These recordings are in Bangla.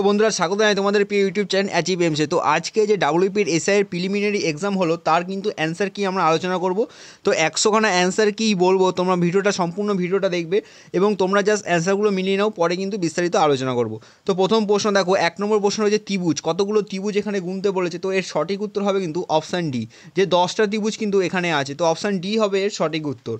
তো বন্ধুরা স্বাগত জানাই তোমাদের প্রিয় ইউটিউব চ্যানেল অ্যাচিভ এমসে তো আজকে যে ডাব্লিউপির এসআইয়ের প্রিলিমিনারি এক্সাম হলো তার কিন্তু অ্যান্সার কি আমরা আলোচনা করব তো একশোখানা অ্যান্সার কী বলবো তোমরা ভিডিওটা সম্পূর্ণ ভিডিওটা দেখবে এবং তোমরা জাস্ট অ্যান্সারগুলো মিলিয়ে নাও পরে কিন্তু বিস্তারিত আলোচনা করব তো প্রথম প্রশ্ন দেখো এক নম্বর প্রশ্ন রয়েছে ত্রিভুজ কতগুলো ত্রিভুজ এখানে গুনতে বলেছে তো এর সঠিক উত্তর হবে কিন্তু অপশান ডি যে দশটা ত্রিভুজ কিন্তু এখানে আছে তো অপশান ডি হবে এর সঠিক উত্তর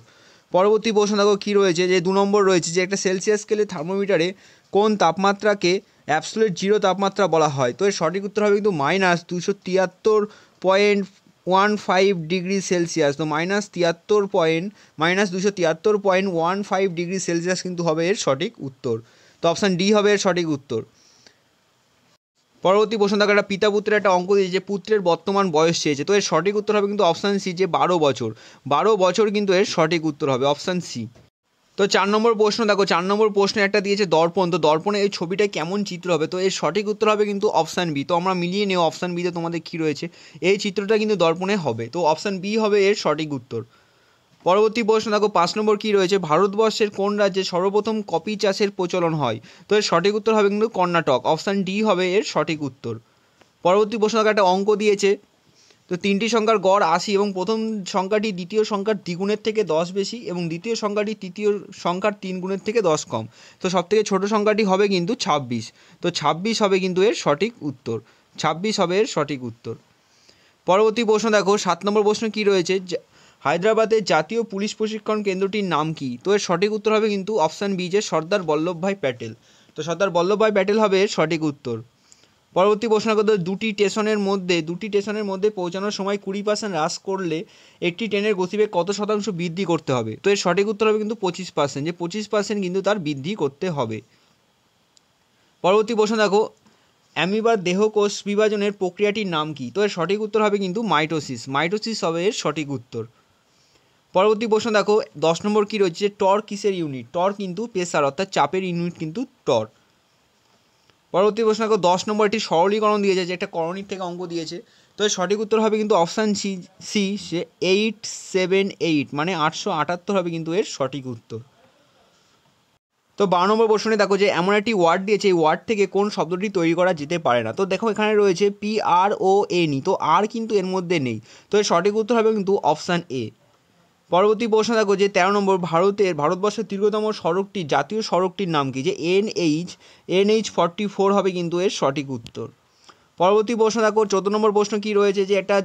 পরবর্তী প্রশ্ন দেখো কী রয়েছে যে দু নম্বর রয়েছে যে একটা সেলসিয়াস স্কেলে থার্মোমিটারে কোন তাপমাত্রাকে অ্যাবসোলেট জিরো তাপমাত্রা বলা হয় তো এর সঠিক উত্তর হবে কিন্তু মাইনাস দুশো তিয়াত্তর point one five degree Celsius তো মাইনাস তিয়াত্তর পয়েন্ট মাইনাস দুশো তিয়াত্তর point one five degree Celsius কিন্তু হবে এর সঠিক উত্তর তো অপশান ডি হবে এর সঠিক উত্তর পরবর্তী প্রশ্ন তাকে একটা পিতা পুত্রের একটা অঙ্ক দিয়েছে যে পুত্রের বর্তমান বয়স চেয়েছে তো এর সঠিক উত্তর হবে কিন্তু অপশান সি যে বারো বছর বারো বছর কিন্তু এর সঠিক উত্তর হবে অপশান সি তো চার নম্বর প্রশ্ন দেখো চার নম্বর প্রশ্নে একটা দিয়েছে দর্পণ তো দর্পণে এই ছবিটা কেমন চিত্র হবে তো এর সঠিক উত্তর হবে কিন্তু অপশান বি তো আমরা মিলিয়ে নেব অপশান বিতে তোমাদের কী রয়েছে এই চিত্রটা কিন্তু দর্পণে হবে তো অপশান বি হবে এর সঠিক উত্তর পরবর্তী প্রশ্ন দেখো পাঁচ নম্বর কী রয়েছে ভারতবর্ষের কোন রাজ্যে সর্বপ্রথম কপি চাষের প্রচলন হয় তো এর সঠিক উত্তর হবে কিন্তু কর্ণাটক অপশান ডি হবে এর সঠিক উত্তর পরবর্তী প্রশ্ন একটা অঙ্ক দিয়েছে তো তিনটি সংখ্যার গড় আশি এবং প্রথম সংখ্যাটি দ্বিতীয় সংখ্যার দ্বিগুণের থেকে দশ বেশি এবং দ্বিতীয় সংখ্যাটি তৃতীয় সংখ্যার তিন গুণের থেকে দশ কম তো সবথেকে ছোট সংখ্যাটি হবে কিন্তু ছাব্বিশ তো ছাব্বিশ হবে কিন্তু এর সঠিক উত্তর ছাব্বিশ হবে এর সঠিক উত্তর পরবর্তী প্রশ্ন দেখো সাত নম্বর প্রশ্ন কি রয়েছে হায়দ্রাবাদে জাতীয় পুলিশ প্রশিক্ষণ কেন্দ্রটির নাম কি তো এর সঠিক উত্তর হবে কিন্তু অপশান বি যে সর্দার বল্লভভাই প্যাটেল তো সর্দার বল্লভভাই প্যাটেল হবে এর সঠিক উত্তর পরবর্তী করতে দুটি স্টেশনের মধ্যে দুটি স্টেশনের মধ্যে পৌঁছানোর সময় কুড়ি পার্সেন্ট হ্রাস করলে একটি ট্রেনের গতিবেগ কত শতাংশ বৃদ্ধি করতে হবে তো এর সঠিক উত্তর হবে কিন্তু পঁচিশ পার্সেন্ট যে পঁচিশ পার্সেন্ট কিন্তু তার বৃদ্ধি করতে হবে পরবর্তী প্রশ্ন দেখো অ্যামিবার দেহকোষ বিভাজনের প্রক্রিয়াটির নাম কি তো এর সঠিক উত্তর হবে কিন্তু মাইটোসিস মাইটোসিস হবে এর সঠিক উত্তর পরবর্তী প্রশ্ন দেখো দশ নম্বর কী রয়েছে টর্ক কিসের ইউনিট টর কিন্তু প্রেসার অর্থাৎ চাপের ইউনিট কিন্তু টর্ক পরবর্তী প্রশ্ন দেখো দশ নম্বর একটি সরলীকরণ দিয়েছে যে একটা করণীর থেকে অঙ্ক দিয়েছে তো সঠিক উত্তর হবে কিন্তু অপশান সি সি সে এইট সেভেন এইট মানে আটশো আটাত্তর হবে কিন্তু এর সঠিক উত্তর তো বারো নম্বর প্রশ্নে দেখো যে এমন একটি ওয়ার্ড দিয়েছে এই ওয়ার্ড থেকে কোন শব্দটি তৈরি করা যেতে পারে না তো দেখো এখানে রয়েছে পি আর ও এন তো আর কিন্তু এর মধ্যে নেই তো এর সঠিক উত্তর হবে কিন্তু অপশান এ পরবর্তী প্রশ্ন দেখো যে তেরো নম্বর ভারতের ভারতবর্ষের দীর্ঘতম সড়কটি জাতীয় সড়কটির নাম কি যে N H N H forty four হবে কিন্তু এর সঠিক উত্তর পরবর্তী প্রশ্ন দেখো চোদ্দ নম্বর প্রশ্ন কি রয়েছে যে একটা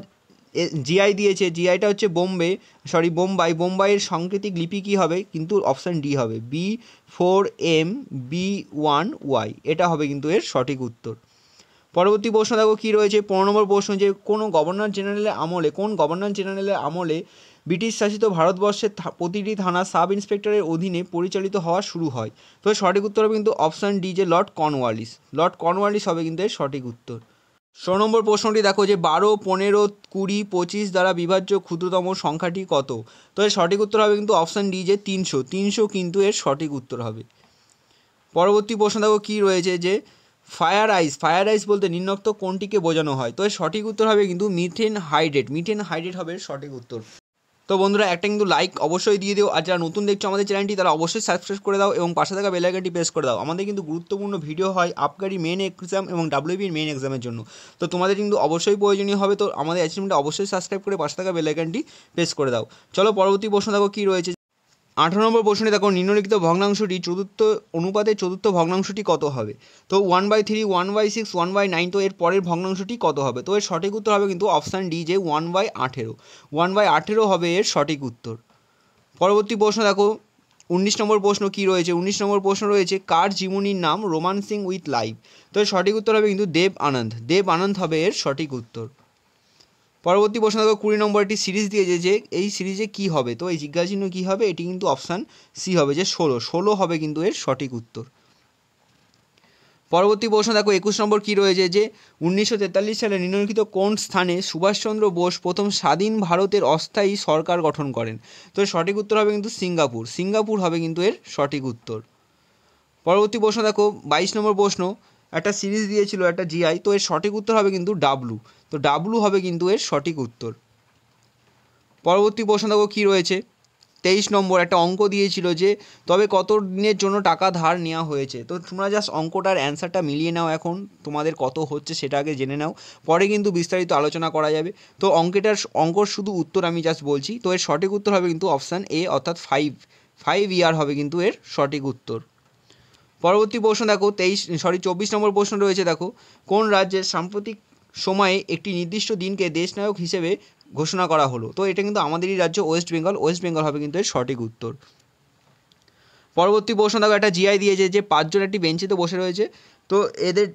জিআই দিয়েছে জিআইটা হচ্ছে বোম্বে সরি বোম্বাই বোম্বাইয়ের সাংকেতিক লিপি কী হবে কিন্তু অপশান ডি হবে B four M B one Y এটা হবে কিন্তু এর সঠিক উত্তর পরবর্তী প্রশ্ন দেখো কী রয়েছে পনেরো নম্বর প্রশ্ন যে কোনো গভর্নর জেনারেলের আমলে কোন গভর্নর জেনারেলের আমলে ব্রিটিশ শাসিত ভারতবর্ষের প্রতিটি থানা সাব ইন্সপেক্টরের অধীনে পরিচালিত হওয়া শুরু হয় তবে সঠিক উত্তর হবে কিন্তু অপশান ডি যে লর্ড কর্নওয়ালিস লর্ড কর্নওয়ালিস হবে কিন্তু এর সঠিক উত্তর ষোলো নম্বর প্রশ্নটি দেখো যে বারো পনেরো কুড়ি পঁচিশ দ্বারা বিভাজ্য ক্ষুদ্রতম সংখ্যাটি কত তো এর সঠিক উত্তর হবে কিন্তু অপশান ডি যে তিনশো তিনশো কিন্তু এর সঠিক উত্তর হবে পরবর্তী প্রশ্ন দেখো কী রয়েছে যে ফায়ার আইস ফায়ার আইস বলতে নিম্নোক্ত কোনটিকে বোঝানো হয় তো এর সঠিক উত্তর হবে কিন্তু মিথেন হাইড্রেট মিথেন হাইড্রেট হবে সঠিক উত্তর তো বন্ধুরা একটা কিন্তু লাইক অবশ্যই দিয়ে দিও আর যারা নতুন দেখছো আমাদের চ্যানেলটি তারা অবশ্যই সাবস্ক্রাইব করে দাও এবং পাশে থাকা বেলাইকানটি প্রেস করে দাও আমাদের কিন্তু গুরুত্বপূর্ণ ভিডিও হয় আপগারি মেন এক্সাম এবং ডাব্লিউবির মেন এক্সামের জন্য তো তোমাদের কিন্তু অবশ্যই প্রয়োজনীয় হবে তো আমাদের অ্যাচিভমেন্টটা অবশ্যই সাবস্ক্রাইব করে পাশে থাকা বেলাইকানটি প্রেস করে দাও চলো পরবর্তী প্রশ্ন দেখো কী রয়েছে আঠারো নম্বর প্রশ্নে দেখো নিম্নলিখিত ভগ্নাংশটি চতুর্থ অনুপাতে চতুর্থ ভগ্নাংশটি কত হবে তো one by three one by six one by nine তো এর পরের ভগ্নাংশটি কত হবে তো এর সঠিক উত্তর হবে কিন্তু অপশান ডি যে ওয়ান বাই আঠেরো ওয়ান বাই আঠেরো হবে এর সঠিক উত্তর পরবর্তী প্রশ্ন দেখো উনিশ নম্বর প্রশ্ন কি রয়েছে উনিশ নম্বর প্রশ্ন রয়েছে কার জীবনীর নাম রোমান্সিং উইথ লাইফ তো এর সঠিক উত্তর হবে কিন্তু দেব আনন্দ দেব আনন্দ হবে এর সঠিক উত্তর পরবর্তী প্রশ্ন দেখো কুড়ি নম্বরটি সিরিজ দিয়ে যে এই সিরিজে কি হবে তো এই জিজ্ঞাসিহ্ন কী হবে এটি কিন্তু অপশান সি হবে যে ষোলো ষোলো হবে কিন্তু এর সঠিক উত্তর পরবর্তী প্রশ্ন দেখো একুশ নম্বর কি রয়েছে যে উনিশশো সালে নিম্নলিখিত কোন স্থানে সুভাষচন্দ্র বোস প্রথম স্বাধীন ভারতের অস্থায়ী সরকার গঠন করেন তো সঠিক উত্তর হবে কিন্তু সিঙ্গাপুর সিঙ্গাপুর হবে কিন্তু এর সঠিক উত্তর পরবর্তী প্রশ্ন দেখো বাইশ নম্বর প্রশ্ন একটা সিরিজ দিয়েছিল একটা জিআই তো এর সঠিক উত্তর হবে কিন্তু ডাব্লু তো ডাব্লু হবে কিন্তু এর সঠিক উত্তর পরবর্তী প্রশ্ন দেখো কী রয়েছে তেইশ নম্বর একটা অঙ্ক দিয়েছিল যে তবে কত দিনের জন্য টাকা ধার নেওয়া হয়েছে তো তোমরা জাস্ট অঙ্কটার অ্যান্সারটা মিলিয়ে নাও এখন তোমাদের কত হচ্ছে সেটা আগে জেনে নাও পরে কিন্তু বিস্তারিত আলোচনা করা যাবে তো অঙ্কেটার অঙ্কর শুধু উত্তর আমি জাস্ট বলছি তো এর সঠিক উত্তর হবে কিন্তু অপশান এ অর্থাৎ ফাইভ ফাইভ ইয়ার হবে কিন্তু এর সঠিক উত্তর পরবর্তী প্রশ্ন দেখো তেইশ সরি চব্বিশ নম্বর প্রশ্ন রয়েছে দেখো কোন রাজ্যের সাম্প্রতিক সময়ে একটি নির্দিষ্ট দিনকে দেশনায়ক হিসেবে ঘোষণা করা হলো তো এটা কিন্তু আমাদেরই রাজ্য ওয়েস্ট বেঙ্গল ওয়েস্ট বেঙ্গল হবে কিন্তু এর সঠিক উত্তর পরবর্তী প্রশ্ন দেখো একটা জিআই দিয়েছে যে পাঁচজন একটি বেঞ্চিতে বসে রয়েছে তো এদের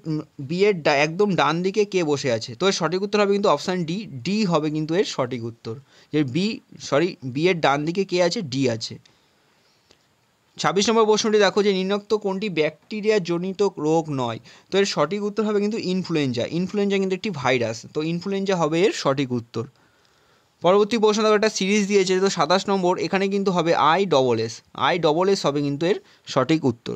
বিয়ের একদম ডান দিকে কে বসে আছে তো এর সঠিক উত্তর হবে কিন্তু অপশান ডি ডি হবে কিন্তু এর সঠিক উত্তর যে বি সরি বিয়ের ডান দিকে কে আছে ডি আছে ছাব্বিশ নম্বর প্রশ্নটি দেখো যে নিম্নোক্ত কোনটি ব্যাকটেরিয়া জনিত রোগ নয় তো এর সঠিক উত্তর হবে কিন্তু ইনফ্লুয়েঞ্জা ইনফ্লুয়েঞ্জা কিন্তু একটি ভাইরাস তো ইনফ্লুয়েঞ্জা হবে এর সঠিক উত্তর পরবর্তী প্রশ্ন দেখো একটা সিরিজ দিয়েছে তো সাতাশ নম্বর এখানে কিন্তু হবে I double S I double S হবে কিন্তু এর সঠিক উত্তর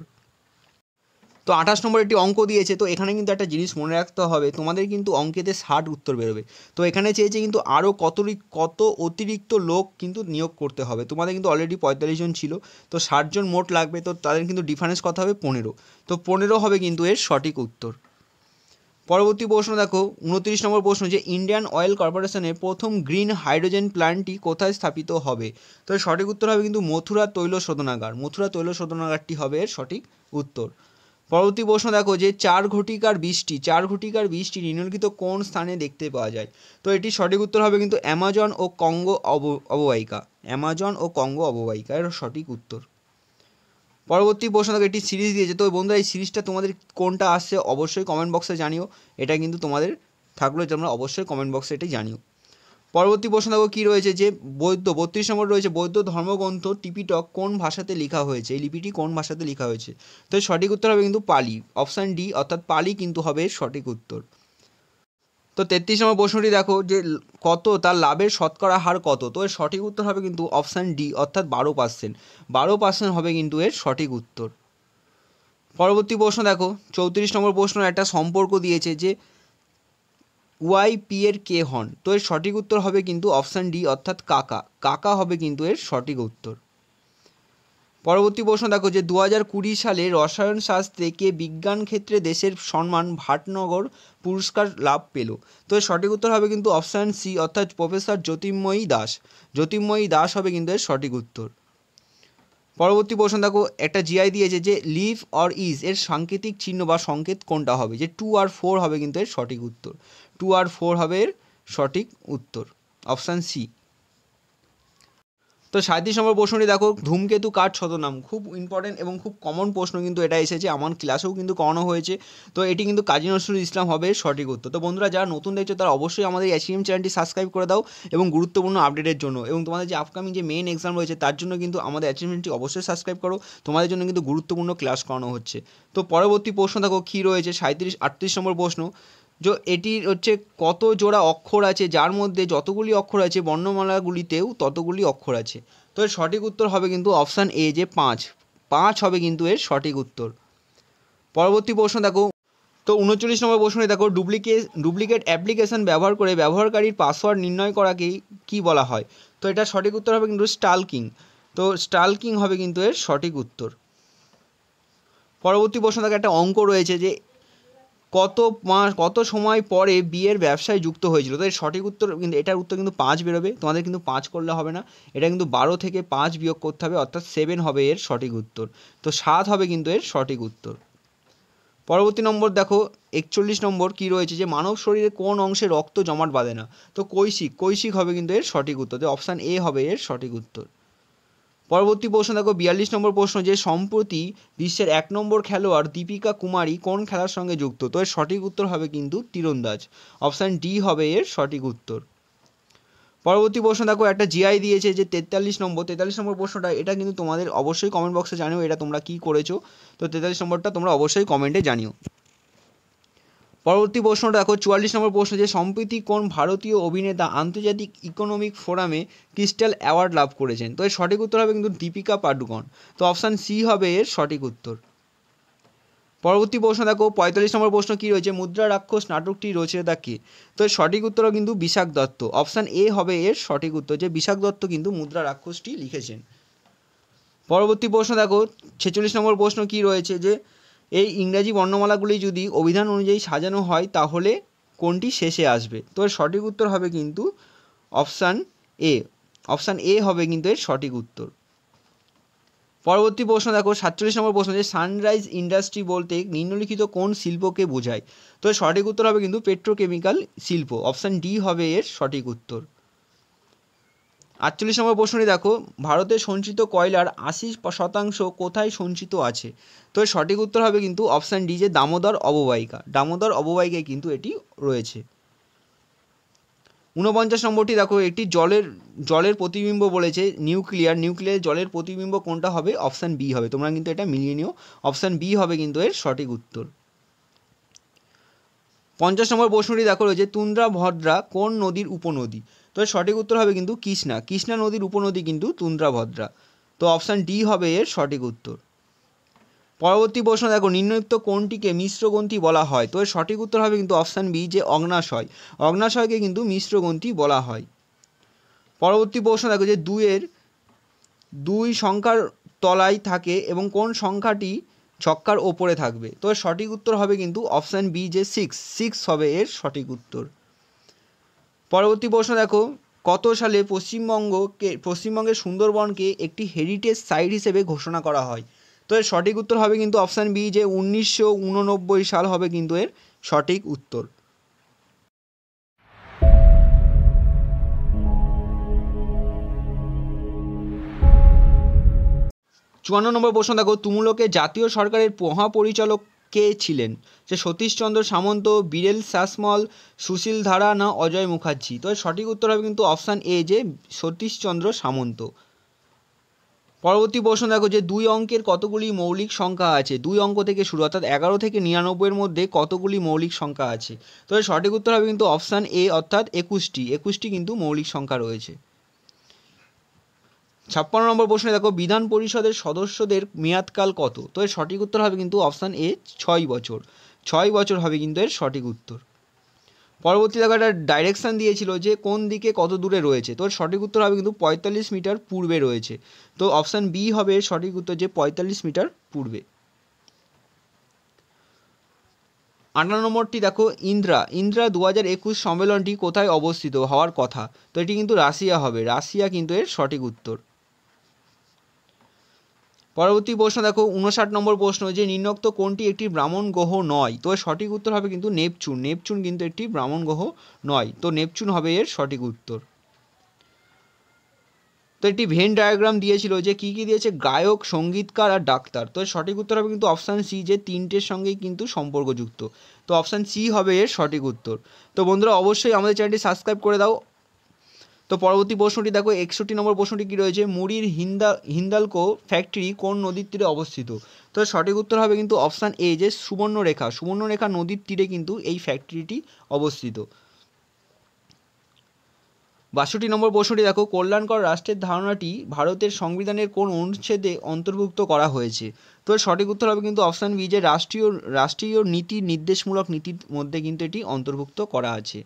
তো আঠাশ নম্বর একটি অঙ্ক দিয়েছে তো এখানে কিন্তু একটা জিনিস মনে রাখতে হবে তোমাদের কিন্তু অঙ্কেতে ষাট উত্তর বেরোবে তো এখানে চেয়েছে কিন্তু আরও কত কত অতিরিক্ত লোক কিন্তু নিয়োগ করতে হবে তোমাদের কিন্তু অলরেডি পঁয়তাল্লিশ জন ছিল তো জন মোট লাগবে তো তাদের কিন্তু ডিফারেন্স কথা হবে পনেরো তো পনেরো হবে কিন্তু এর সঠিক উত্তর পরবর্তী প্রশ্ন দেখো উনত্রিশ নম্বর প্রশ্ন যে ইন্ডিয়ান অয়েল কর্পোরেশনের প্রথম গ্রিন হাইড্রোজেন প্ল্যান্টটি কোথায় স্থাপিত হবে তো সঠিক উত্তর হবে কিন্তু মথুরা তৈল শোধনাগার মথুরা তৈল শোধনাগারটি হবে এর সঠিক উত্তর পরবর্তী প্রশ্ন দেখো যে চার ঘটিকার বৃষ্টি চার ঘটিকার বৃষ্টি নিম্নলিখিত কোন স্থানে দেখতে পাওয়া যায় তো এটি সঠিক উত্তর হবে কিন্তু অ্যামাজন ও কঙ্গো অব অববাহিকা অ্যামাজন ও কঙ্গো অববাহিকা এর সঠিক উত্তর পরবর্তী প্রশ্ন দেখো এটি সিরিজ দিয়েছে তো বন্ধুরা এই সিরিজটা তোমাদের কোনটা আসছে অবশ্যই কমেন্ট বক্সে জানিও এটা কিন্তু তোমাদের থাকলে তোমরা অবশ্যই কমেন্ট বক্সে এটি জানিও পরবর্তী প্রশ্ন দেখো কী রয়েছে যে বৌদ্ধ বত্রিশ নম্বর রয়েছে বৌদ্ধ ধর্মগ্রন্থ টিপিটক কোন ভাষাতে লেখা হয়েছে এই লিপিটি কোন ভাষাতে লেখা হয়েছে তো সঠিক উত্তর হবে কিন্তু পালি অপশান ডি অর্থাৎ পালি কিন্তু হবে সঠিক উত্তর তো তেত্রিশ নম্বর প্রশ্নটি দেখো যে কত তার লাভের শতকরা হার কত তো এর সঠিক উত্তর হবে কিন্তু অপশান ডি অর্থাৎ বারো পার্সেন্ট বারো পার্সেন্ট হবে কিন্তু এর সঠিক উত্তর পরবর্তী প্রশ্ন দেখো চৌত্রিশ নম্বর প্রশ্ন একটা সম্পর্ক দিয়েছে যে পি এর কে হন তো এর সঠিক উত্তর হবে কিন্তু অপশান ডি অর্থাৎ কাকা কাকা হবে কিন্তু এর সঠিক উত্তর পরবর্তী প্রশ্ন দেখো যে দু হাজার কুড়ি সালে রসায়ন শাস্ত্রে কে বিজ্ঞান ক্ষেত্রে দেশের সম্মান ভাটনগর পুরস্কার লাভ পেল তো এর সঠিক উত্তর হবে কিন্তু অপশান সি অর্থাৎ প্রফেসর জ্যোতির্ময়ী দাস জ্যোতির্ময়ী দাস হবে কিন্তু এর সঠিক উত্তর পরবর্তী প্রশ্ন দেখো একটা জিআই দিয়েছে যে লিভ অর ইজ এর সাংকেতিক চিহ্ন বা সংকেত কোনটা হবে যে টু আর ফোর হবে কিন্তু এর সঠিক উত্তর টু আর ফোর হবে এর সঠিক উত্তর অপশান সি তো সাঁত্রিশ নম্বর প্রশ্নটি দেখো ধূমকেতু কার ছদনাম খুব ইম্পর্টেন্ট এবং খুব কমন প্রশ্ন কিন্তু এটা এসেছে আমার ক্লাসেও কিন্তু করানো হয়েছে তো এটি কিন্তু কাজী নজরুল ইসলাম হবে সঠিক উত্তর তো বন্ধুরা যারা নতুন দেখছো তারা অবশ্যই আমাদের এসিএম চ্যানেলটি সাবস্ক্রাইব করে দাও এবং গুরুত্বপূর্ণ আপডেটের জন্য এবং তোমাদের যে আপকামিং যে মেন এক্সাম রয়েছে তার জন্য কিন্তু আমাদের অ্যাচিভমেন্টটি অবশ্যই সাবস্ক্রাইব করো তোমাদের জন্য কিন্তু গুরুত্বপূর্ণ ক্লাস করানো হচ্ছে তো পরবর্তী প্রশ্ন দেখো কী রয়েছে সাঁত্রিশ আটত্রিশ নম্বর প্রশ্ন যো এটির হচ্ছে কত জোড়া অক্ষর আছে যার মধ্যে যতগুলি অক্ষর আছে বর্ণমালাগুলিতেও ততগুলি অক্ষর আছে তো এর সঠিক উত্তর হবে কিন্তু অপশান এ যে পাঁচ পাঁচ হবে কিন্তু এর সঠিক উত্তর পরবর্তী প্রশ্ন দেখো তো উনচল্লিশ নম্বর প্রশ্নে দেখো ডুপ্লিকেট ডুপ্লিকেট অ্যাপ্লিকেশন ব্যবহার করে ব্যবহারকারীর পাসওয়ার্ড নির্ণয় করাকে কি বলা হয় তো এটা সঠিক উত্তর হবে কিন্তু স্টালকিং তো স্টালকিং হবে কিন্তু এর সঠিক উত্তর পরবর্তী প্রশ্ন দেখো একটা অঙ্ক রয়েছে যে কত মাস কত সময় পরে বিয়ের ব্যবসায় যুক্ত হয়েছিল তো এর সঠিক উত্তর কিন্তু এটার উত্তর কিন্তু পাঁচ বেরোবে তোমাদের কিন্তু পাঁচ করলে হবে না এটা কিন্তু বারো থেকে পাঁচ বিয়োগ করতে হবে অর্থাৎ সেভেন হবে এর সঠিক উত্তর তো সাত হবে কিন্তু এর সঠিক উত্তর পরবর্তী নম্বর দেখো একচল্লিশ নম্বর কি রয়েছে যে মানব শরীরে কোন অংশে রক্ত জমাট বাঁধে না তো কৈশিক কৈশিক হবে কিন্তু এর সঠিক উত্তর অপশান এ হবে এর সঠিক উত্তর পরবর্তী প্রশ্ন দেখো বিয়াল্লিশ নম্বর প্রশ্ন যে সম্প্রতি বিশ্বের এক নম্বর খেলোয়াড় দীপিকা কুমারী কোন খেলার সঙ্গে যুক্ত তো এর সঠিক উত্তর হবে কিন্তু তীরন্দাজ অপশান ডি হবে এর সঠিক উত্তর পরবর্তী প্রশ্ন দেখো একটা জিআই দিয়েছে যে তেতাল্লিশ নম্বর তেতাল্লিশ নম্বর প্রশ্নটা এটা কিন্তু তোমাদের অবশ্যই কমেন্ট বক্সে জানিও এটা তোমরা কী করেছো তো তেতাল্লিশ নম্বরটা তোমরা অবশ্যই কমেন্টে জানিও পরবর্তী প্রশ্ন দেখো চুয়াল্লিশ নম্বর প্রশ্ন যে সম্প্রতি কোন ভারতীয় অভিনেতা আন্তর্জাতিক ইকোনমিক ফোরামে ক্রিস্টাল অ্যাওয়ার্ড লাভ করেছেন তো এর সঠিক উত্তর হবে কিন্তু দীপিকা পাডুকন তো অপশান সি হবে এর সঠিক উত্তর পরবর্তী প্রশ্ন দেখো পঁয়তাল্লিশ নম্বর প্রশ্ন কী রয়েছে মুদ্রা রাক্ষস নাটকটি রচয়িতা কে তো এর সঠিক উত্তরও কিন্তু বিশাখ দত্ত অপশান এ হবে এর সঠিক উত্তর যে বিশাখ দত্ত কিন্তু মুদ্রা রাক্ষসটি লিখেছেন পরবর্তী প্রশ্ন দেখো ছেচল্লিশ নম্বর প্রশ্ন কী রয়েছে যে এই ইংরাজি বর্ণমালাগুলি যদি অভিধান অনুযায়ী সাজানো হয় তাহলে কোনটি শেষে আসবে তো এর সঠিক উত্তর হবে কিন্তু অপশান এ অপশান এ হবে কিন্তু এর সঠিক উত্তর পরবর্তী প্রশ্ন দেখো সাতচল্লিশ নম্বর প্রশ্ন যে সানরাইজ ইন্ডাস্ট্রি বলতে নিম্নলিখিত কোন শিল্পকে বোঝায় তো সঠিক উত্তর হবে কিন্তু পেট্রোকেমিক্যাল শিল্প অপশান ডি হবে এর সঠিক উত্তর আটচল্লিশ নম্বর প্রশ্নটি দেখো ভারতে সঞ্চিত কয়লার আশি শতাংশ কোথায় সঞ্চিত আছে তো সঠিক উত্তর হবে কিন্তু অপশান ডি যে দামোদর অববাহিকা দামোদর অববাহিকায় কিন্তু এটি রয়েছে ঊনপঞ্চাশ নম্বরটি দেখো একটি জলের জলের প্রতিবিম্ব বলেছে নিউক্লিয়ার নিউক্লিয়ার জলের প্রতিবিম্ব কোনটা হবে অপশান বি হবে তোমরা কিন্তু এটা মিলিয়ে নিও অপশান বি হবে কিন্তু এর সঠিক উত্তর পঞ্চাশ নম্বর প্রশ্নটি দেখো রয়েছে তুন্দ্রা ভদ্রা কোন নদীর উপনদী তো সঠিক উত্তর হবে কিন্তু কৃষ্ণা কৃষ্ণা নদীর উপনদী কিন্তু তুন্দ্রাভদ্রা তো অপশান ডি হবে এর সঠিক উত্তর পরবর্তী প্রশ্ন দেখো নিম্নলিখিত কোনটিকে মিশ্রগ্রন্থি বলা হয় তো এর সঠিক উত্তর হবে কিন্তু অপশান বি যে অগ্নাশয় অগ্নাশয়কে কিন্তু মিশ্রগ্রন্থি বলা হয় পরবর্তী প্রশ্ন দেখো যে দুইয়ের দুই সংখ্যার তলায় থাকে এবং কোন সংখ্যাটি ছক্কার ওপরে থাকবে তো সঠিক উত্তর হবে কিন্তু অপশান বি যে সিক্স সিক্স হবে এর সঠিক উত্তর পরবর্তী প্রশ্ন দেখো কত সালে পশ্চিমবঙ্গকে পশ্চিমবঙ্গের সুন্দরবনকে একটি হেরিটেজ সাইট হিসেবে ঘোষণা করা হয় তো এর সঠিক উত্তর হবে কিন্তু অপশান বি যে উনিশশো সাল হবে কিন্তু এর সঠিক উত্তর চুয়ান্ন নম্বর প্রশ্ন দেখো তুমুলকে জাতীয় সরকারের মহাপরিচালক কে ছিলেন যে সতীশচন্দ্র সামন্ত বিরেল শাসমল সুশীল ধারা না অজয় মুখার্জি তো সঠিক উত্তর হবে কিন্তু অপশান এ যে সতীশচন্দ্র সামন্ত পরবর্তী প্রশ্ন দেখো যে দুই অঙ্কের কতগুলি মৌলিক সংখ্যা আছে দুই অঙ্ক থেকে শুরু অর্থাৎ এগারো থেকে নিরানব্বইয়ের মধ্যে কতগুলি মৌলিক সংখ্যা আছে তো সঠিক উত্তর হবে কিন্তু অপশান এ অর্থাৎ একুশটি একুশটি কিন্তু মৌলিক সংখ্যা রয়েছে ছাপ্পান্ন নম্বর প্রশ্নে দেখো বিধান পরিষদের সদস্যদের মেয়াদকাল কত তো এর সঠিক উত্তর হবে কিন্তু অপশান এ ছয় বছর ছয় বছর হবে কিন্তু এর সঠিক উত্তর পরবর্তী দেখো একটা ডাইরেকশান দিয়েছিল যে কোন দিকে কত দূরে রয়েছে তো সঠিক উত্তর হবে কিন্তু পঁয়তাল্লিশ মিটার পূর্বে রয়েছে তো অপশান বি হবে সঠিক উত্তর যে পঁয়তাল্লিশ মিটার পূর্বে আঠারো নম্বরটি দেখো ইন্দ্রা ইন্দ্রা দু হাজার একুশ সম্মেলনটি কোথায় অবস্থিত হওয়ার কথা তো এটি কিন্তু রাশিয়া হবে রাশিয়া কিন্তু এর সঠিক উত্তর পরবর্তী প্রশ্ন দেখো উনষাট নম্বর প্রশ্ন যে নিম্নোক্ত কোনটি একটি ব্রাহ্মণ গ্রহ নয় তো সঠিক উত্তর হবে কিন্তু নেপচুন নেপচুন কিন্তু একটি ব্রাহ্মণ গ্রহ নয় তো নেপচুন হবে এর সঠিক উত্তর তো একটি ভেন ডায়াগ্রাম দিয়েছিল যে কি কি দিয়েছে গায়ক সঙ্গীতকার আর ডাক্তার তো সঠিক উত্তর হবে কিন্তু অপশান সি যে তিনটের সঙ্গেই কিন্তু সম্পর্কযুক্ত তো অপশান সি হবে এর সঠিক উত্তর তো বন্ধুরা অবশ্যই আমাদের চ্যানেলটি সাবস্ক্রাইব করে দাও তো পরবর্তী প্রশ্নটি দেখো একষট্টি নম্বর প্রশ্নটি কী রয়েছে মুড়ির হিন্দা হিন্দালকো ফ্যাক্টরি কোন নদীর তীরে অবস্থিত তো সঠিক উত্তর হবে কিন্তু অপশান এ যে সুবর্ণরেখা সুবর্ণরেখা নদীর তীরে কিন্তু এই ফ্যাক্টরিটি অবস্থিত বাষট্টি নম্বর প্রশ্নটি দেখো কল্যাণকর রাষ্ট্রের ধারণাটি ভারতের সংবিধানের কোন অনুচ্ছেদে অন্তর্ভুক্ত করা হয়েছে তো সঠিক উত্তর হবে কিন্তু অপশান বি যে রাষ্ট্রীয় রাষ্ট্রীয় নীতি নির্দেশমূলক নীতির মধ্যে কিন্তু এটি অন্তর্ভুক্ত করা আছে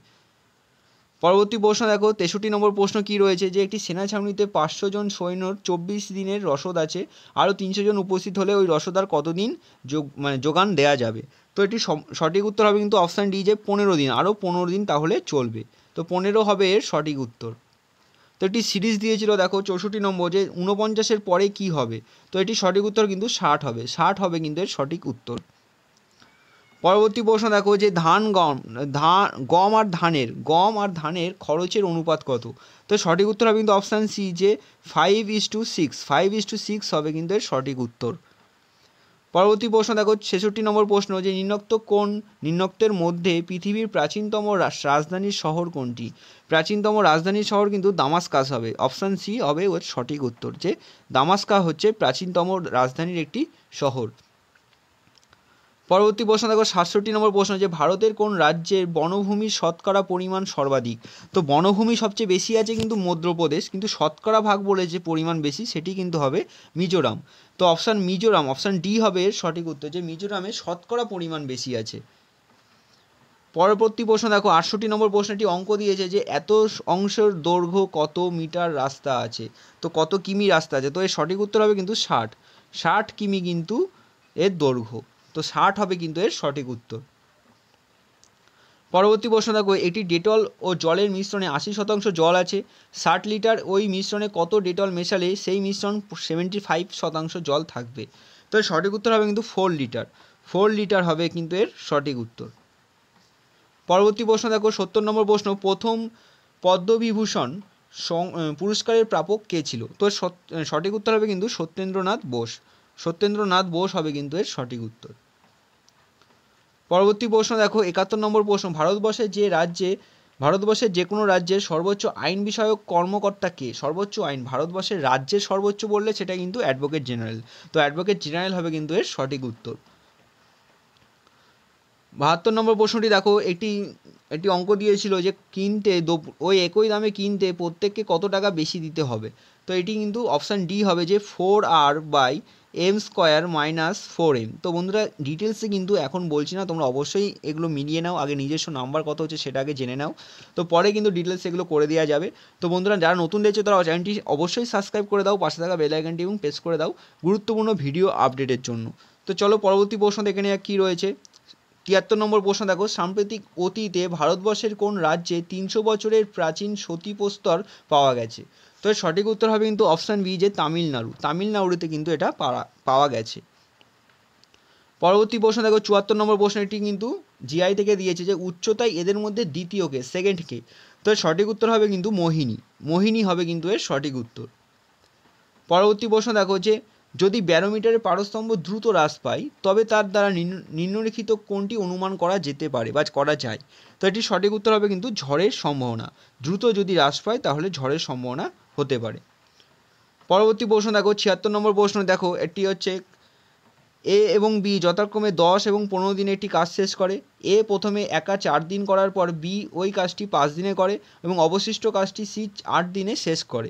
পরবর্তী প্রশ্ন দেখো তেষট্টি নম্বর প্রশ্ন কি রয়েছে যে একটি সেনা ছাউনিতে পাঁচশো জন সৈন্যর চব্বিশ দিনের রসদ আছে আরও তিনশো জন উপস্থিত হলে ওই রসদ আর কতদিন যোগ মানে যোগান দেওয়া যাবে তো এটি সঠিক উত্তর হবে কিন্তু অপশান ডি যে পনেরো দিন আরও পনেরো দিন তাহলে চলবে তো পনেরো হবে এর সঠিক উত্তর তো এটি সিরিজ দিয়েছিল দেখো চৌষট্টি নম্বর যে ঊনপঞ্চাশের পরে কি হবে তো এটি সঠিক উত্তর কিন্তু ষাট হবে ষাট হবে কিন্তু এর সঠিক উত্তর পরবর্তী প্রশ্ন দেখো যে ধান গম ধান গম আর ধানের গম আর ধানের খরচের অনুপাত কত তো সঠিক উত্তর হবে কিন্তু অপশান সি যে five is two six five is two six হবে কিন্তু এর সঠিক উত্তর পরবর্তী প্রশ্ন দেখো ছেষট্টি নম্বর প্রশ্ন যে নিম্নোক্ত কোন নিম্নোক্তের মধ্যে পৃথিবীর প্রাচীনতম রাজধানীর শহর কোনটি প্রাচীনতম রাজধানীর শহর কিন্তু দামাস্কাস হবে অপশান সি হবে ওর সঠিক উত্তর যে দামাস্কা হচ্ছে প্রাচীনতম রাজধানীর একটি শহর পরবর্তী প্রশ্ন দেখো সাতষট্টি নম্বর প্রশ্ন যে ভারতের কোন রাজ্যের বনভূমির শতকরা পরিমাণ সর্বাধিক তো বনভূমি সবচেয়ে বেশি আছে কিন্তু মধ্যপ্রদেশ কিন্তু শতকরা ভাগ বলে যে পরিমাণ বেশি সেটি কিন্তু হবে মিজোরাম তো অপশান মিজোরাম অপশান ডি হবে এর সঠিক উত্তর যে মিজোরামে শতকরা পরিমাণ বেশি আছে পরবর্তী প্রশ্ন দেখো আটষট্টি নম্বর প্রশ্নটি অঙ্ক দিয়েছে যে এত অংশের দৈর্ঘ্য কত মিটার রাস্তা আছে তো কত কিমি রাস্তা আছে তো এর সঠিক উত্তর হবে কিন্তু ষাট ষাট কিমি কিন্তু এর দৈর্ঘ্য তো ষাট হবে কিন্তু এর সঠিক উত্তর পরবর্তী প্রশ্ন দেখো এটি ডেটল ও জলের মিশ্রণে আশি শতাংশ জল আছে ষাট লিটার ওই মিশ্রণে কত ডেটল মেশালে সেই মিশ্রণ সেভেন্টি ফাইভ শতাংশ জল থাকবে তো সঠিক উত্তর হবে কিন্তু ফোর লিটার ফোর লিটার হবে কিন্তু এর সঠিক উত্তর পরবর্তী প্রশ্ন দেখো সত্তর নম্বর প্রশ্ন প্রথম পদ্মবিভূষণ পুরস্কারের প্রাপক কে ছিল তো সঠিক উত্তর হবে কিন্তু সত্যেন্দ্রনাথ বোস সত্যেন্দ্রনাথ বোস হবে কিন্তু এর সঠিক উত্তর পরবর্তী প্রশ্ন দেখো একাত্তর নম্বর প্রশ্ন ভারতবর্ষের যে রাজ্যে ভারতবর্ষের যে কোনো রাজ্যের সর্বোচ্চ আইন বিষয়ক কর্মকর্তা কে সর্বোচ্চ আইন ভারতবর্ষের রাজ্যের সর্বোচ্চ বললে সেটা কিন্তু অ্যাডভোকেট জেনারেল তো অ্যাডভোকেট জেনারেল হবে কিন্তু এর সঠিক উত্তর বাহাত্তর নম্বর প্রশ্নটি দেখো একটি একটি অঙ্ক দিয়েছিল যে কিনতে ওই একই দামে কিনতে প্রত্যেককে কত টাকা বেশি দিতে হবে তো এটি কিন্তু অপশান ডি হবে যে four R by M square minus four M তো বন্ধুরা ডিটেলসে কিন্তু এখন বলছি না তোমরা অবশ্যই এগুলো মিলিয়ে নাও আগে নিজস্ব নাম্বার কত হচ্ছে সেটা আগে জেনে নাও তো পরে কিন্তু ডিটেলস এগুলো করে দেওয়া যাবে তো বন্ধুরা যারা নতুন দিয়েছে তারা চ্যানেলটি অবশ্যই সাবস্ক্রাইব করে দাও পাশে থাকা বেল আইকনটি এবং প্রেস করে দাও গুরুত্বপূর্ণ ভিডিও আপডেটের জন্য তো চলো পরবর্তী প্রশ্ন দেখে নেওয়া কী রয়েছে তিয়াত্তর নম্বর প্রশ্ন দেখো সাম্প্রতিক অতীতে ভারতবর্ষের কোন রাজ্যে তিনশো বছরের প্রাচীন সতীপ্রস্তর পাওয়া গেছে তো সঠিক উত্তর হবে কিন্তু অপশান বি যে তামিলনাড়ু তামিলনাড়ুতে কিন্তু এটা পাওয়া গেছে পরবর্তী প্রশ্ন দেখো চুয়াত্তর নম্বর প্রশ্ন এটি কিন্তু জিআই থেকে দিয়েছে যে উচ্চতায় এদের মধ্যে দ্বিতীয় কে সেকেন্ড কে তো সঠিক উত্তর হবে কিন্তু মোহিনী মোহিনী হবে কিন্তু এর সঠিক উত্তর পরবর্তী প্রশ্ন দেখো যে যদি ব্যারোমিটারের পারস্তম্ভ দ্রুত হ্রাস পায় তবে তার দ্বারা নিম্নলিখিত কোনটি অনুমান করা যেতে পারে বা করা যায় তো এটি সঠিক উত্তর হবে কিন্তু ঝড়ের সম্ভাবনা দ্রুত যদি হ্রাস পায় তাহলে ঝড়ের সম্ভাবনা হতে পারে পরবর্তী প্রশ্ন দেখো ছিয়াত্তর নম্বর প্রশ্ন দেখো এটি হচ্ছে এ এবং বি যথাক্রমে দশ এবং পনেরো দিনে একটি কাজ শেষ করে এ প্রথমে একা চার দিন করার পর বি ওই কাজটি পাঁচ দিনে করে এবং অবশিষ্ট কাজটি সি আট দিনে শেষ করে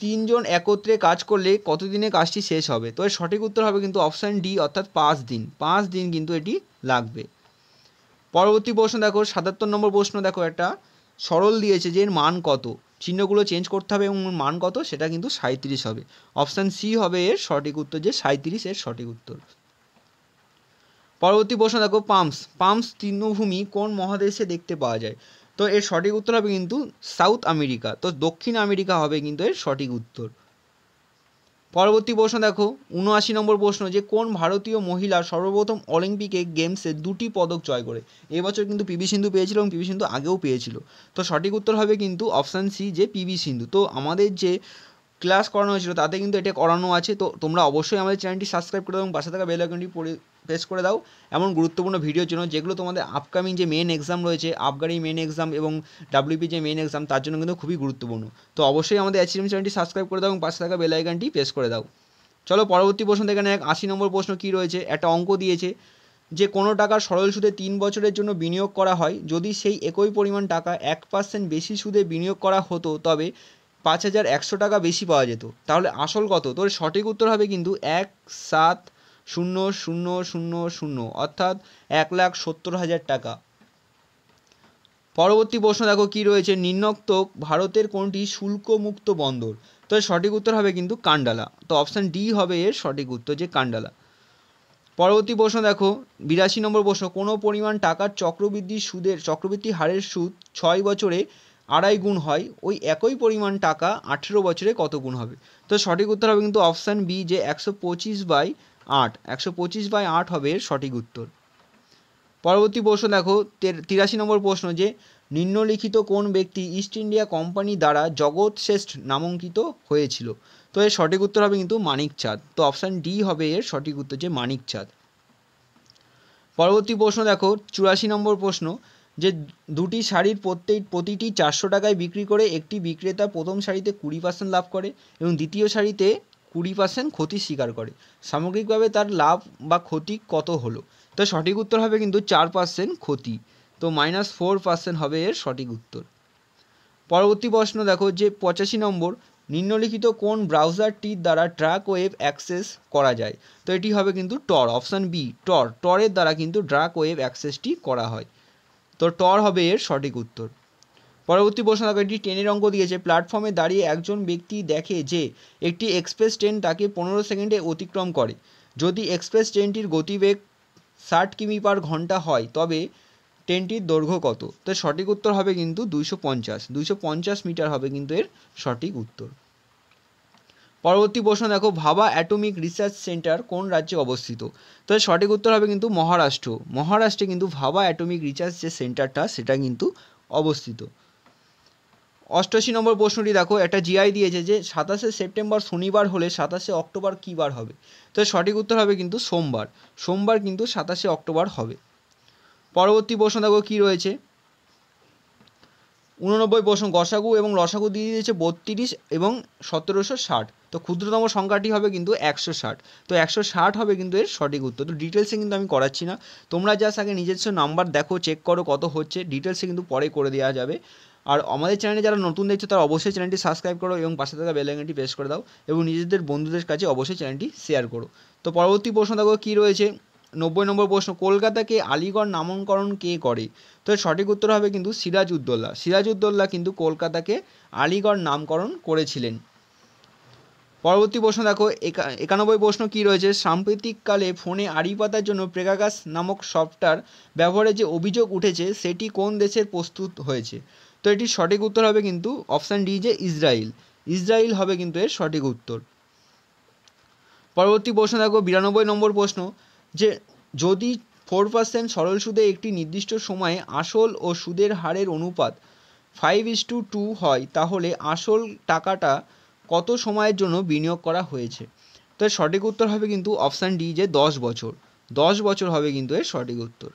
তিনজন একত্রে কাজ করলে কত দিনে কাজটি শেষ হবে তো এর সঠিক উত্তর হবে কিন্তু অপশান ডি অর্থাৎ পাঁচ দিন পাঁচ দিন কিন্তু এটি লাগবে পরবর্তী প্রশ্ন দেখো সাতাত্তর নম্বর প্রশ্ন দেখো একটা সরল দিয়েছে যে এর মান কত চিহ্নগুলো চেঞ্জ করতে হবে এবং মান কত সেটা কিন্তু সাঁত্রিশ হবে অপশান সি হবে এর সঠিক উত্তর যে সাঁত্রিশ এর সঠিক উত্তর পরবর্তী প্রশ্ন দেখো পাম্পস পাম্পস তৃণভূমি কোন মহাদেশে দেখতে পাওয়া যায় তো এর সঠিক উত্তর হবে কিন্তু সাউথ আমেরিকা তো দক্ষিণ আমেরিকা হবে কিন্তু এর সঠিক উত্তর পরবর্তী প্রশ্ন দেখো উনআশি নম্বর প্রশ্ন যে কোন ভারতীয় মহিলা সর্বপ্রথম অলিম্পিকে গেমসে দুটি পদক জয় করে এবছর কিন্তু পিভি সিন্ধু পেয়েছিল এবং পিভি সিন্ধু আগেও পেয়েছিল তো সঠিক উত্তর হবে কিন্তু অপশান সি যে পিভি সিন্ধু তো আমাদের যে ক্লাস করানো হয়েছিল তাতে কিন্তু এটা করানো আছে তো তোমরা অবশ্যই আমাদের চ্যানেলটি সাবস্ক্রাইব করে দাও এবং পাশে থাকা বেল আইকনটি প্রেস করে দাও এমন গুরুত্বপূর্ণ ভিডিওর জন্য যেগুলো তোমাদের আপকামিং যে মেন এক্সাম রয়েছে আফগানি মেন এক্সাম এবং ডাব্লিউপি যে মেন এক্সাম তার জন্য কিন্তু খুবই গুরুত্বপূর্ণ তো অবশ্যই আমাদের অ্যাচিভমেন্ট চ্যানেলটি সাবস্ক্রাইব করে দাও এবং পাশে থাকা বেল আইকনটি প্রেস করে দাও চলো পরবর্তী প্রশ্ন এখানে এক আশি নম্বর প্রশ্ন কী রয়েছে একটা অঙ্ক দিয়েছে যে কোনো টাকার সরল সুদে তিন বছরের জন্য বিনিয়োগ করা হয় যদি সেই একই পরিমাণ টাকা এক পার্সেন্ট বেশি সুদে বিনিয়োগ করা হতো তবে পাঁচ হাজার একশো টাকা বেশি পাওয়া যেত তাহলে আসল কত তোর সঠিক উত্তর হবে কিন্তু এক সাত শূন্য শূন্য শূন্য শূন্য অর্থাৎ এক লাখ সত্তর হাজার টাকা পরবর্তী প্রশ্ন দেখো কি রয়েছে নিম্নক্ত ভারতের কোনটি শুল্কমুক্ত বন্দর তো সঠিক উত্তর হবে কিন্তু কান্ডালা তো অপশান ডি হবে এর সঠিক উত্তর যে কান্ডালা পরবর্তী প্রশ্ন দেখো বিরাশি নম্বর প্রশ্ন কোনো পরিমাণ টাকার চক্রবৃদ্ধি সুদের চক্রবৃদ্ধি হারের সুদ ছয় বছরে আড়াই গুণ হয় ওই একই পরিমাণ টাকা আঠেরো বছরে কত গুণ হবে তো সঠিক উত্তর হবে কিন্তু অপশান বি যে একশো পঁচিশ বাই আট একশো পঁচিশ বাই আট হবে এর সঠিক উত্তর পরবর্তী প্রশ্ন দেখো তিরাশি নম্বর প্রশ্ন যে নিম্নলিখিত কোন ব্যক্তি ইস্ট ইন্ডিয়া কোম্পানি দ্বারা জগৎ শ্রেষ্ঠ নামাঙ্কিত হয়েছিল তো এর সঠিক উত্তর হবে কিন্তু মানিক চাঁদ তো অপশান ডি হবে এর সঠিক উত্তর যে মানিক চাঁদ পরবর্তী প্রশ্ন দেখো চুরাশি নম্বর প্রশ্ন যে দুটি শাড়ির প্রত্যেক প্রতিটি চারশো টাকায় বিক্রি করে একটি বিক্রেতা প্রথম শাড়িতে কুড়ি পার্সেন্ট লাভ করে এবং দ্বিতীয় শাড়িতে কুড়ি পার্সেন্ট ক্ষতি স্বীকার করে সামগ্রিকভাবে তার লাভ বা ক্ষতি কত হলো তো সঠিক উত্তর হবে কিন্তু চার পার্সেন্ট ক্ষতি তো মাইনাস ফোর পার্সেন্ট হবে এর সঠিক উত্তর পরবর্তী প্রশ্ন দেখো যে পঁচাশি নম্বর নিম্নলিখিত কোন ব্রাউজারটির দ্বারা ট্রাক ওয়েব অ্যাক্সেস করা যায় তো এটি হবে কিন্তু টর অপশান বি টর টরের দ্বারা কিন্তু ড্রাক ওয়েব অ্যাক্সেসটি করা হয় তো টর হবে এর সঠিক উত্তর পরবর্তী প্রশ্ন দেখো একটি ট্রেনের অঙ্ক দিয়েছে প্ল্যাটফর্মে দাঁড়িয়ে একজন ব্যক্তি দেখে যে একটি এক্সপ্রেস ট্রেন তাকে পনেরো সেকেন্ডে অতিক্রম করে যদি এক্সপ্রেস ট্রেনটির গতিবেগ ষাট কিমি পার ঘন্টা হয় তবে ট্রেনটির দৈর্ঘ্য কত তো সঠিক উত্তর হবে কিন্তু দুইশো পঞ্চাশ দুইশো পঞ্চাশ মিটার হবে কিন্তু এর সঠিক উত্তর পরবর্তী প্রশ্ন দেখো ভাবা অ্যাটমিক রিসার্চ সেন্টার কোন রাজ্যে অবস্থিত তো সঠিক উত্তর হবে কিন্তু মহারাষ্ট্র মহারাষ্ট্রে কিন্তু ভাবা অ্যাটমিক রিসার্চ যে সেন্টারটা সেটা কিন্তু অবস্থিত অষ্টাশি নম্বর প্রশ্নটি দেখো একটা জিআই দিয়েছে যে সাতাশে সেপ্টেম্বর শনিবার হলে সাতাশে অক্টোবর কী বার হবে তো সঠিক উত্তর হবে কিন্তু সোমবার সোমবার কিন্তু সাতাশে অক্টোবর হবে পরবর্তী প্রশ্ন দেখো কী রয়েছে উননব্বই প্রশ্ন গসাগু এবং রসাগু দিয়ে দিয়েছে বত্রিশ এবং সতেরোশো ষাট তো ক্ষুদ্রতম সংখ্যাটি হবে কিন্তু একশো ষাট তো একশো ষাট হবে কিন্তু এর সঠিক উত্তর তো ডিটেলসে কিন্তু আমি করাচ্ছি না তোমরা জাস্ট আগে নিজস্ব নাম্বার দেখো চেক করো কত হচ্ছে ডিটেলসে কিন্তু পরে করে দেওয়া যাবে আর আমাদের চ্যানেলে যারা নতুন দেখছো তারা অবশ্যই চ্যানেলটি সাবস্ক্রাইব করো এবং পাশে থাকা বেলাইকনটি প্রেস করে দাও এবং নিজেদের বন্ধুদের কাছে অবশ্যই চ্যানেলটি শেয়ার করো তো পরবর্তী প্রশ্ন দেখো কী রয়েছে নব্বই নম্বর প্রশ্ন কলকাতাকে আলিগড় নামকরণ কে করে তো সঠিক উত্তর হবে কিন্তু সিরাজ সিরাজউদ্দৌলা কিন্তু কলকাতাকে আলিগড় নামকরণ করেছিলেন পরবর্তী প্রশ্ন দেখো একানব্বই প্রশ্ন কি রয়েছে সাম্প্রতিককালে ফোনে আড়ি পাতার জন্য প্রেগাগাস নামক সফটওয়্যার ব্যবহারে যে অভিযোগ উঠেছে সেটি কোন দেশের প্রস্তুত হয়েছে তো এটির সঠিক উত্তর হবে কিন্তু অপশান ডি যে ইসরায়েল ইসরায়েল হবে কিন্তু এর সঠিক উত্তর পরবর্তী প্রশ্ন দেখো বিরানব্বই নম্বর প্রশ্ন যে যদি ফোর পার্সেন্ট সরল সুদে একটি নির্দিষ্ট সময়ে আসল ও সুদের হারের অনুপাত ফাইভ ইস টু টু হয় তাহলে আসল টাকাটা কত সময়ের জন্য বিনিয়োগ করা হয়েছে তো এর সঠিক উত্তর হবে কিন্তু অপশান ডি যে দশ বছর দশ বছর হবে কিন্তু এর সঠিক উত্তর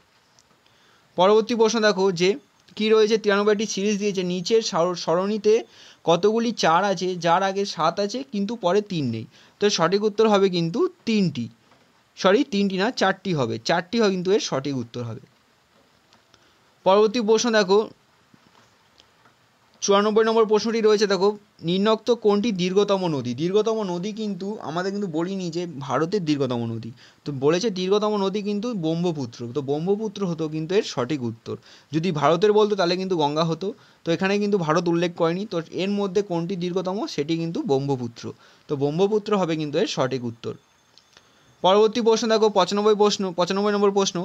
পরবর্তী প্রশ্ন দেখো যে কি রয়েছে তিরানব্বইটি সিরিজ দিয়েছে নিচের সরণিতে কতগুলি চার আছে যার আগে সাত আছে কিন্তু পরে তিন নেই তো সঠিক উত্তর হবে কিন্তু তিনটি সরি তিনটি না চারটি হবে চারটি হবে কিন্তু এর সঠিক উত্তর হবে পরবর্তী প্রশ্ন দেখো চুরানব্বই নম্বর প্রশ্নটি রয়েছে দেখো নির্ণক্ত কোনটি দীর্ঘতম নদী দীর্ঘতম নদী কিন্তু আমাদের কিন্তু বলিনি যে ভারতের দীর্ঘতম নদী তো বলেছে দীর্ঘতম নদী কিন্তু ব্রহ্মপুত্র তো ব্রহ্মপুত্র হতো কিন্তু এর সঠিক উত্তর যদি ভারতের বলতো তাহলে কিন্তু গঙ্গা হতো তো এখানে কিন্তু ভারত উল্লেখ করেনি তো এর মধ্যে কোনটি দীর্ঘতম সেটি কিন্তু ব্রহ্মপুত্র তো ব্রহ্মপুত্র হবে কিন্তু এর সঠিক উত্তর পরবর্তী প্রশ্ন দেখো পঁচানব্বই প্রশ্ন পঁচানব্বই নম্বর প্রশ্ন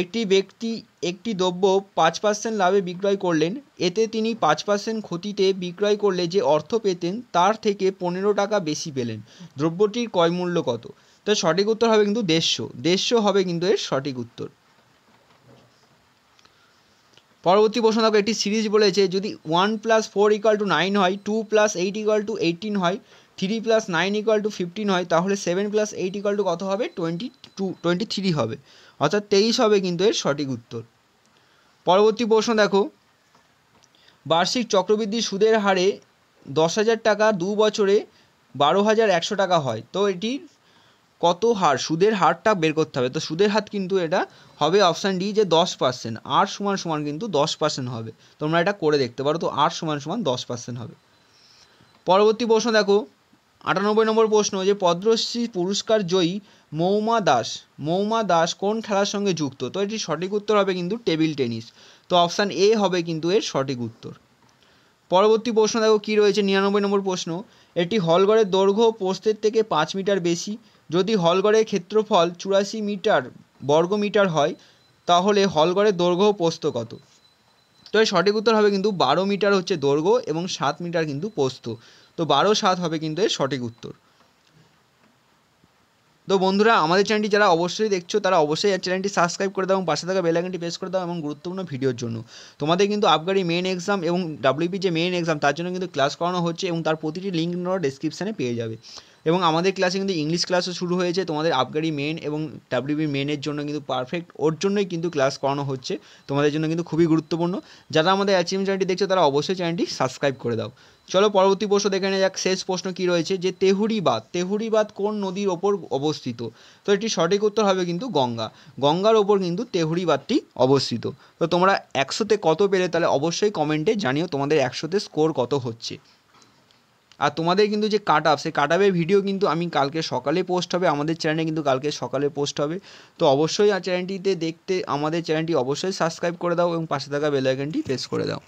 একটি ব্যক্তি একটি দ্রব্য পাঁচ পার্সেন্ট লাভে বিক্রয় করলেন এতে তিনি পাঁচ পার্সেন্ট ক্ষতিতে বিক্রয় করলে যে অর্থ পেতেন তার থেকে পনেরো টাকা বেশি পেলেন দ্রব্যটির কয় মূল্য কত তো সঠিক উত্তর হবে কিন্তু দেড়শো দেড়শো হবে কিন্তু এর সঠিক উত্তর পরবর্তী প্রশ্ন দেখো একটি সিরিজ বলেছে যদি one plus four equal to nine হয় two plus eight equal to eighteen হয় three plus nine equal to fifteen হয় তাহলে seven plus eight equal to কত হবে টোয়েন্টি টু টোয়েন্টি থ্রি হবে অর্থাৎ তেইশ হবে কিন্তু এর সঠিক উত্তর পরবর্তী প্রশ্ন দেখো বার্ষিক চক্রবৃদ্ধি সুদের হারে দশ হাজার টাকা দু বছরে বারো হাজার একশো টাকা হয় তো এটি কত হার সুদের হারটা বের করতে হবে তো সুদের হার কিন্তু এটা হবে অপশান ডি যে দশ পার্সেন্ট আর সমান সমান কিন্তু দশ পার্সেন্ট হবে তোমরা এটা করে দেখতে পারো তো আর সমান সমান দশ পার্সেন্ট হবে পরবর্তী প্রশ্ন দেখো আটানব্বই নম্বর প্রশ্ন যে পদ্মশ্রী পুরস্কার জয়ী মৌমা দাস মৌমা দাস কোন খেলার সঙ্গে যুক্ত তো এটির সঠিক উত্তর হবে কিন্তু টেবিল টেনিস তো অপশান এ হবে কিন্তু এর সঠিক উত্তর পরবর্তী প্রশ্ন দেখো কী রয়েছে নিরানব্বই নম্বর প্রশ্ন এটি হলগড়ের দৈর্ঘ্য পোস্তের থেকে পাঁচ মিটার বেশি যদি হলগড়ের ক্ষেত্রফল চুরাশি মিটার বর্গ মিটার হয় তাহলে হলগড়ের দৈর্ঘ্য পোস্ত কত তো এর সঠিক উত্তর হবে কিন্তু বারো মিটার হচ্ছে দৈর্ঘ্য এবং সাত মিটার কিন্তু পোস্ত তো বারো সাত হবে কিন্তু এর সঠিক উত্তর তো বন্ধুরা আমাদের চ্যানেলটি যারা অবশ্যই দেখছো তারা অবশ্যই এই চ্যানেলটি সাবস্ক্রাইব করে দাও এবং পাশে থাকা বেলাইকনটি প্রেস করে দাও এবং গুরুত্বপূর্ণ ভিডিওর জন্য তোমাদের কিন্তু আবগারি মেন এক্সাম এবং ডাব্লিউপি যে মেন এক্সাম তার জন্য কিন্তু ক্লাস করানো হচ্ছে এবং তার প্রতিটি লিঙ্ক তোমরা ডেসক্রিপশানে পেয়ে যাবে এবং আমাদের ক্লাসে কিন্তু ইংলিশ ক্লাসও শুরু হয়েছে তোমাদের আবগারি মেন এবং ডাব্লিউবি মেনের জন্য কিন্তু পারফেক্ট ওর জন্যই কিন্তু ক্লাস করানো হচ্ছে তোমাদের জন্য কিন্তু খুবই গুরুত্বপূর্ণ যারা আমাদের অ্যাচিভমেন্ট চ্যানেলটি দেখছো তারা অবশ্যই চ্যানেলটি সাবস্ক্রাইব করে দাও চলো পরবর্তী প্রশ্ন দেখে নেওয়া যাক শেষ প্রশ্ন কী রয়েছে যে তেহুরিবাদ তেহুরিবাদ কোন নদীর ওপর অবস্থিত তো এটি সঠিক উত্তর হবে কিন্তু গঙ্গা গঙ্গার ওপর কিন্তু তেহুরিবাদটি অবস্থিত তো তোমরা একশোতে কত পেলে তাহলে অবশ্যই কমেন্টে জানিও তোমাদের একশোতে স্কোর কত হচ্ছে আর তোমাদের কিন্তু যে কাট আপ সেই কাট আপের ভিডিও কিন্তু আমি কালকে সকালে পোস্ট হবে আমাদের চ্যানেলে কিন্তু কালকে সকালে পোস্ট হবে তো অবশ্যই চ্যানেলটিতে দেখতে আমাদের চ্যানেলটি অবশ্যই সাবস্ক্রাইব করে দাও এবং পাশে থাকা বেলাইকনটি প্রেস করে দাও